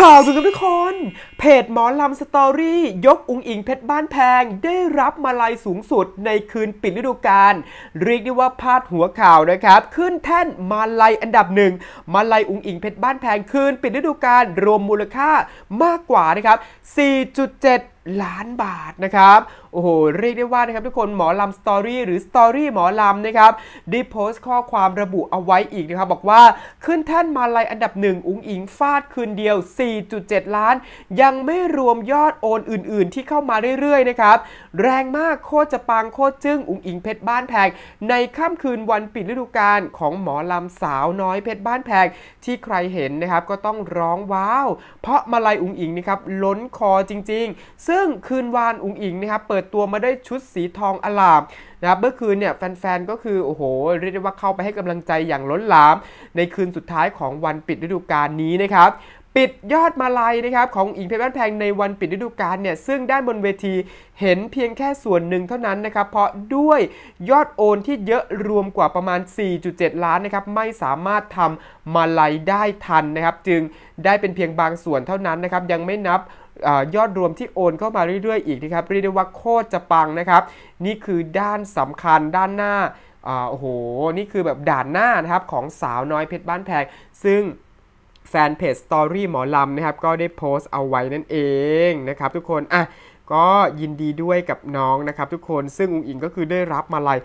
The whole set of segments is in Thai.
ข่าวสุดทุกคนเพจหมอลำสตอรี่ยกอุงอิงเพชรบ้านแพงได้รับมาลัยสูงสุดในคืน ปิดฤดูกาล เรียกได้ว่าพาดหัวข่าวนะครับ ขึ้นแท่นมาลัยอันดับหนึ่ง มาลัยอุงอิงเพชรบ้านแพงคืนปิดฤดูกาลรวมมูลค่ามากกว่านะครับ 4.7ล้านบาทนะครับโอ้โหเรียกได้ว่านะครับทุกคนหมอลำสตอรี่หรือสตอรี่หมอลำนะครับได้โพสต์ข้อความระบุเอาไว้อีกนะครับบอกว่าขึ้นแท่นมาลัยอันดับหนึ่งอุ้งอิงฟาดคืนเดียว 4.7 ล้าน ยังไม่รวมยอดโอนอื่นๆ ที่เข้ามาเรื่อยๆนะครับ แรงมากโคตรจะปังโคตรจึ้งอุ้งอิงเพชรบ้านแพงในค่าคืนวันปิดฤดูกาลของหมอลำสาวน้อยเพชรบ้านแพงที่ใครเห็นนะครับก็ต้องร้องว้าว เพราะมาลัยอุ้งอิงนะครับล้นคอจริงๆซึ่งซึ่งคืนวานอุงอิงนะครับเปิดตัวมาได้ชุดสีทองอลามนะครับเมื่อคืนเนี่ยแฟนๆก็คือโอ้โห เรียกได้ว่าเข้าไปให้กำลังใจอย่างล้นหลาม ในคืนสุดท้ายของวันปิดฤดูกาลนี้นะครับปิดยอดมาลายนะครับของอิงเพชรบ้านแพงในวันปิดฤดูกาลเนี่ยซึ่งด้านบนเวทีเห็นเพียงแค่ส่วนหนึ่งเท่านั้นนะครับเพราะด้วยยอดโอนที่เยอะรวมกว่าประมาณ 4.7 ล้านนะครับไม่สามารถทำมาลายได้ทันนะครับจึงได้เป็นเพียงบางส่วนเท่านั้นนะครับยังไม่นับยอดรวมที่โอนเข้ามาเรื่อยๆอีกนะครับเรียกได้ว่าโคตรจะปังนะครับ นี่คือด้านสำคัญด้านหน้าโอ้โหนี่คือแบบด่านหน้านะครับของสาวน้อยเพชรบ้านแพงซึ่งแฟนเพจสตอรี่หมอลำนะครับก็ได้โพสต์เอาไว้นั่นเองนะครับทุกคนอ่ะก็ยินดีด้วยกับน้องนะครับ ทุกคนซึ่งอุงอิงก็คือได้รับมาลัย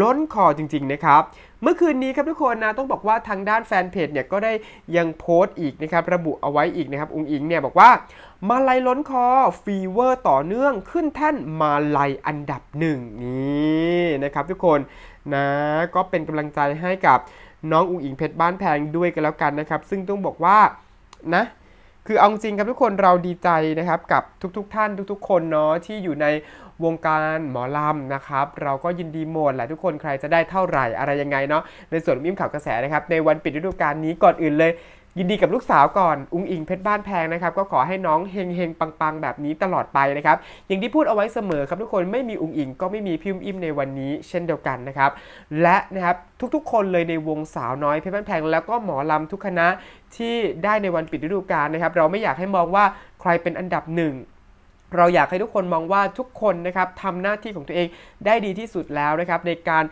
ล้นคอจริงๆนะครับเมื่อคืนนี้ครับทุกคนนะต้องบอกว่าทางด้านแฟนเพจเนี่ยก็ได้ยังโพสต์อีกนะครับระบุเอาไว้อีกนะครับอุงอิงเนี่ยบอกว่ามาลัยล้นคอฟีเวอร์ต่อเนื่องขึ้นแท่นมาลัยอันดับหนึ่งนี่นะครับทุกคนนะก็เป็นกำลังใจให้กับน้องอุ้งอิงเพชรบ้านแพงด้วยกันแล้วกันนะครับ ซึ่งต้องบอกว่านะคือเอาจริงครับทุกคนเราดีใจนะครับกับทุกๆทท่านทุกๆ คนเนาะที่อยู่ในวงการหมอลำนะครับเราก็ยินดีหมดแหละทุกคนใครจะได้เท่าไหร่อะไรยังไงเนาะในส่วนมิมข่าวกระแสนะครับ ในวันปิดฤดูกาลนี้ก่อนอื่นเลยยินดีกับลูกสาวก่อนอุ้งอิงเพชรบ้านแพงนะครับ ก็ขอให้น้องเฮงเฮงปังๆแบบนี้ตลอดไปนะครับ อย่างที่พูดเอาไว้เสมอ ครับทุกคนไม่มีอุ้งอิงก็ไม่มีพิมพ์อิ่มในวันนี้เช่นเดียวกันนะครับและนะครับทุกๆ คนเลยในวงสาวน้อยเพชรบ้านแพง แล้วก็หมอลำทุกคณะที่ได้ในวันปิดฤดูกาลนะครับเราไม่อยากให้มองว่าใครเป็นอันดับหนึ่งเราอยากให้ทุกคนมองว่าทุกคนนะครับทำหน้าที่ของตัวเองได้ดีที่สุดแล้วนะครับในการ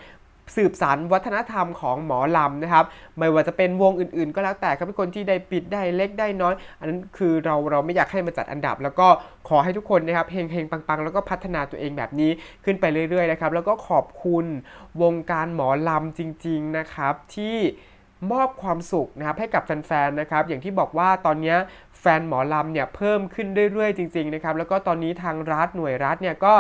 สืบสานวัฒนธรรมของหมอลำนะครับไม่ว่าจะเป็นวงอื่นๆ ก็แล้วแต่ครับเป็นคนที่ได้ปิดได้เล็กได้น้อยอันนั้นคือเราเราไม่อยากให้มาจัดอันดับ แล้วก็ขอให้ทุกคนนะครับเฮงเฮงปังๆแล้วก็พัฒนาตัวเองแบบนี้ขึ้นไปเรื่อยๆนะครับแล้วก็ขอบคุณวงการหมอลำจริงๆนะครับ ที่มอบความสุขนะครับให้กับแฟนๆนะครับ อย่างที่บอกว่าตอนนี้แฟนหมอลำเนี่ยเพิ่มขึ้นเรื่อยๆจริงๆนะครับแล้วก็ตอนนี้ทางรัฐหน่วยรัฐเนี่ยก็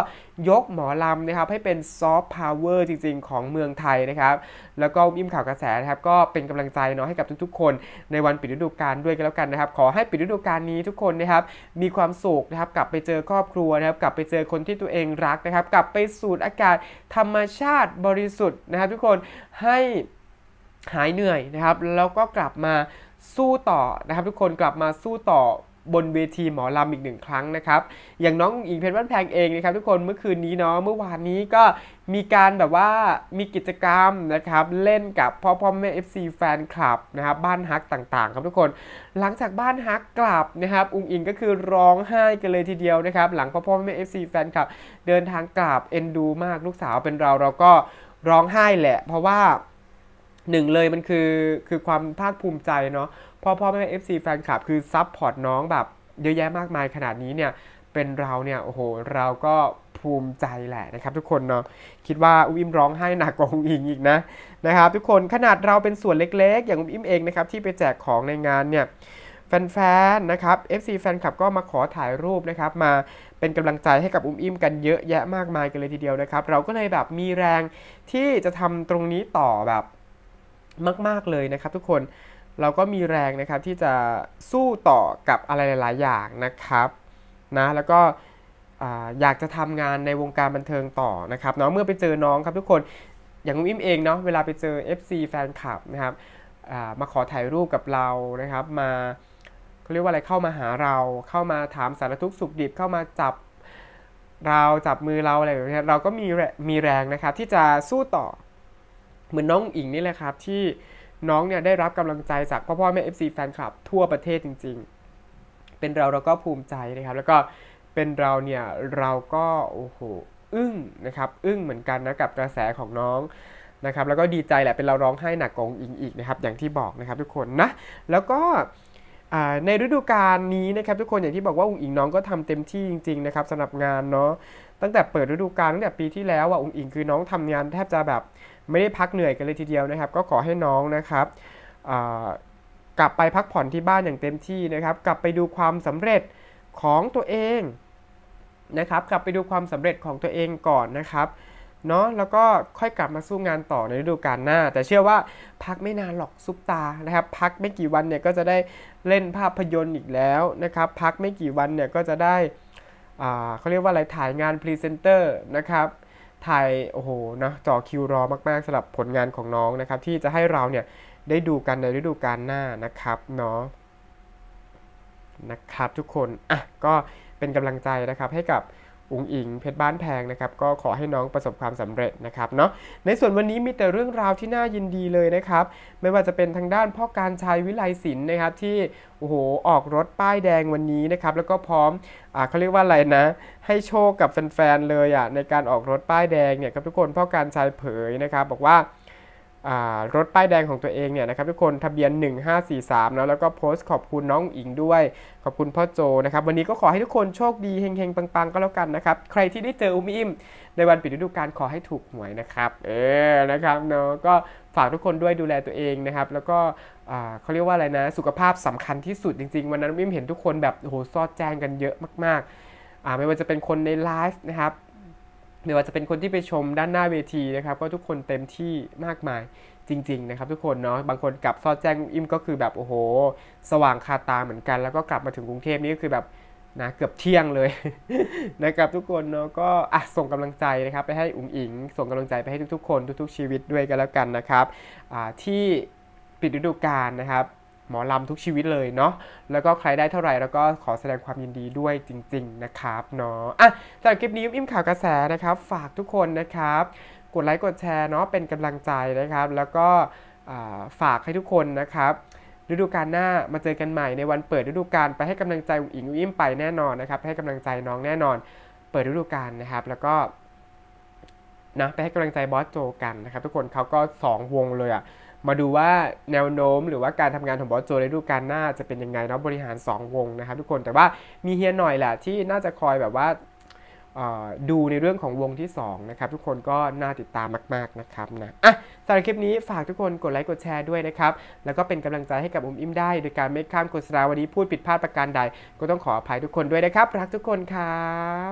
ยกหมอลำนะครับให้เป็นซอฟต์พาวเวอร์จริง ๆ ของเมืองไทยนะครับ แล้วก็อิ่มข่าวกระแสนะครับก็เป็นกำลังใจเนาะให้กับทุกๆคนในวันปิดฤดูกาลด้วยกันแล้วกันนะครับ ขอให้ปิดฤดูกาลนี้ทุกคนนะครับมีความสุขนะครับกลับไปเจอครอบครัวนะครับกลับไปเจอคนที่ตัวเองรักนะครับกลับไปสูดอากาศธรรมชาติบริสุทธิ์นะครับ ทุกคนให้หายเหนื่อยนะครับแล้วก็กลับมาสู้ต่อนะครับทุกคนกลับมาสู้ต่อบนเวทีหมอลำอีกหนึ่งครั้งนะครับอย่างน้องอิงเพชรบ้านแพงเองนะครับทุกคนเมื่อคืนนี้เนาะเมื่อวานนี้ก็มีการแบบว่ามีกิจกรรมนะครับเล่นกับพ่อพ่อแม่เอฟซีแฟนคลับนะครับบ้านฮักต่างๆ ครับทุกคนหลังจากบ้านฮักกลับนะครับอุงอิงก็คือร้องไห้กันเลยทีเดียวนะครับ หลังพ่อพ่อแม่เอฟซีแฟนคลับเดินทางกลับเอ็นดูมากลูกสาวเป็นเราเราก็ร้องไห้แหละ เพราะว่าหนึ่งเลยมันคือคือความภาคภูมิใจเนาะพ่อพ่อแม่เอฟซีแฟนคลับคือ ซับพอร์ตน้องแบบเยอะแยะมากมายขนาดนี้เนี่ยเป็นเราเนี่ยโอ้โหเราก็ภูมิใจแหละนะครับ ทุกคนเนาะคิดว่าอุ้มอิมร้องไห้หนักกว่าอุ้มอิงอีกนะนะครับ ทุกคนขนาดเราเป็นส่วนเล็กๆอย่างอุ้มอิมเองนะครับที่ไปแจกของในงานเนี่ยแฟนๆนะครับ FC แฟนคลับก็มาขอถ่ายรูปนะครับมาเป็นกำลังใจให้กับอุ้มอิมกันเยอะแยะมากมายกันเลยทีเดียวนะครับเราก็เลยแบบมีแรงที่จะทำตรงนี้ต่อแบบมากๆ เลยนะครับทุกคนเราก็มีแรงนะครับที่จะสู้ต่อกับอะไรหลายๆ อย่างนะครับนะแล้วก็อยากจะทำงานในวงการบันเทิงต่อนะครับเนาะเมื่อไปเจอน้องครับทุกคนอย่างอิ่มเองเนาะเวลาไปเจอ FC แฟนคลับนะครับมาขอถ่ายรูปกับเรานะครับ มาเขาเรียกว่าอะไรเข้ามาหาเราเข้ามาถามสารทุกสุขดิบเข้ามาจับเราจับมือเราอะไรแบบนี้เราก็มีมีแรงนะครับที่จะสู้ต่อเหมือนน้องอิงนี่แหละครับที่น้องเนี่ยได้รับกำลังใจจากพ่อพ่อแม่ FC แฟนคลับทั่วประเทศจริงๆ เป็นเราเราก็ภูมิใจนะครับ แล้วก็เป็นเราเนี่ยเราก็โอ้โหอึ้งนะครับ อึ้งเหมือนกันนะกับกระแสของน้องนะครับ แล้วก็ดีใจแหละเป็นเราร้องไห้หนักกองอิงอีกนะครับอย่างที่บอกนะครับ ทุกคนนะแล้วก็ในฤดูกาลนี้นะครับ ทุกคนอย่างที่บอกว่าอุงอิงน้องก็ทำเต็มที่จริง ๆ นะครับสำหรับงานเนาะตั้งแต่เปิดฤดูกาลตั้งแต่ปีที่แล้วอ่ะอง้งอิงคือน้องทำงานแทบจะแบบไม่ได้พักเหนื่อยกันเลยทีเดียวนะครับ ก็ขอให้น้องนะครับกลับไปพักผ่อนที่บ้านอย่างเต็มที่นะครับ กลับไปดูความสำเร็จของตัวเองนะครับ กลับไปดูความสำเร็จของตัวเองก่อนนะครับเนาะแล้วก็ค่อยกลับมาสู้งานต่อในฤดูกาลหน้า แต่เชื่อว่าพักไม่นานหรอกซุปตานะครับ พักไม่กี่วันเนี่ยก็จะได้เล่นภาพยนตร์อีกแล้วนะครับ พักไม่กี่วันเนี่ยก็จะได้เขาเรียกว่าอะไรถ่ายงานพรีเซนเตอร์นะครับถ่ายโอ้โหนะจ่อคิวรอมากๆสำหรับผลงานของน้องนะครับที่จะให้เราเนี่ยได้ดูกันในฤดูกาลหน้านะครับเนาะนะครับ ทุกคนอ่ะก็เป็นกำลังใจนะครับให้กับอุงอิงเพชรบ้านแพงนะครับ ก็ขอให้น้องประสบความสำเร็จนะครับเนาะ ในส่วนวันนี้มีแต่เรื่องราวที่น่ายินดีเลยนะครับ ไม่ว่าจะเป็นทางด้านพ่อการชายวิไลศิลป์นะครับที่ โอ้โห ออกรถป้ายแดงวันนี้นะครับ แล้วก็พร้อม อ่าเขาเรียกว่าอะไรนะ ให้โชคกับแฟนๆ เลยอ่ะในการออกรถป้ายแดงเนี่ยครับทุกคนพ่อการชายเผยนะครับบอกว่ารถป้ายแดงของตัวเองเนี่ยนะครับทุกคนทะเบียน 1543แล้วแล้วก็โพสต์ขอบคุณน้องอิงด้วย ขอบคุณพ่อโจนะครับวันนี้ก็ขอให้ทุกคนโชคดีเฮงๆปังๆ ก็แล้วกันนะครับ ใครที่ได้เจออุ้มอิมในวันปิดฤดูกาลขอให้ถูกหวยนะครับ เออนะครับเนาะก็ฝากทุกคนด้วยดูแลตัวเองนะครับ แล้วก็เขาเรียกว่าอะไรนะสุขภาพสำคัญที่สุดจริงๆ วันนั้นอุ้มอิมเห็นทุกคนแบบโอ้โหซอดแจงกันเยอะมากๆไม่ว่าจะเป็นคนในไลฟ์นะครับรือว่าจะเป็นคนที่ไปชมด้านหน้าเวทีนะครับ ก็ทุกคนเต็มที่มากมายจริง ๆ นะครับ ทุกคนเนาะบางคนกลับซอดแจ้งอิมก็คือแบบโอ้โหสว่างคาตาเหมือนกัน แล้วก็กลับมาถึงกรุงเทพนี่ก็คือแบบนะเกือบเที่ยงเลยนะครับทุกคนเนาะก็อ่ะส่งกำลังใจนะครับ ไปให้อุ๋งอิงส่งกำลังใจไปให้ทุกๆคนทุก ๆชีวิตด้วยกันแล้วกันนะครับที่ปิดฤดูกาลนะครับหมอลำทุกชีวิตเลยเนาะ แล้วก็ใครได้เท่าไหร่แล้วก็ขอแสดงความยินดีด้วยจริง ๆนะครับเนาะอ่ะสำหรับคลิปนี้อิ่มข่าวกระแสนะครับฝากทุกคนนะครับ กดไลค์กดแชร์เนาะเป็นกำลังใจนะครับ แล้วก็ฝากให้ทุกคนนะครับ ฤดูกาลหน้ามาเจอกันใหม่ในวันเปิดฤดูกาลไปให้กำลังใจอุ๋งอิงอิ่มไปแน่นอนนะครับ ให้กำลังใจน้องแน่นอน เปิดฤดูกาลนะครับ แล้วก็นะไปให้กำลังใจบอสโจ กันนะครับ ทุกคนเขาก็2วงเลยอะ่ะมาดูว่าแนวโน้มหรือว่าการทำงานของบอสโจในฤดูกาลหน้าจะเป็นยังไงเนาะบริหาร 2 วงนะครับ ทุกคนแต่ว่ามีเฮียหน่อยแหละที่น่าจะคอยแบบว่าดูในเรื่องของวงที่2นะครับทุกคนก็น่าติดตามมาก ๆนะครับนะอ่ะสำหรับคลิปนี้ฝากทุกคนกดไลค์กดแชร์ด้วยนะครับ แล้วก็เป็นกำลังใจให้กับอุ้มอิ่มได้โดยการไม่ข้ามโฆษณาวันนี้พูดผิดพลาดประการใด ก็ต้องขออภัยทุกคนด้วยนะครับรักทุกคนครับ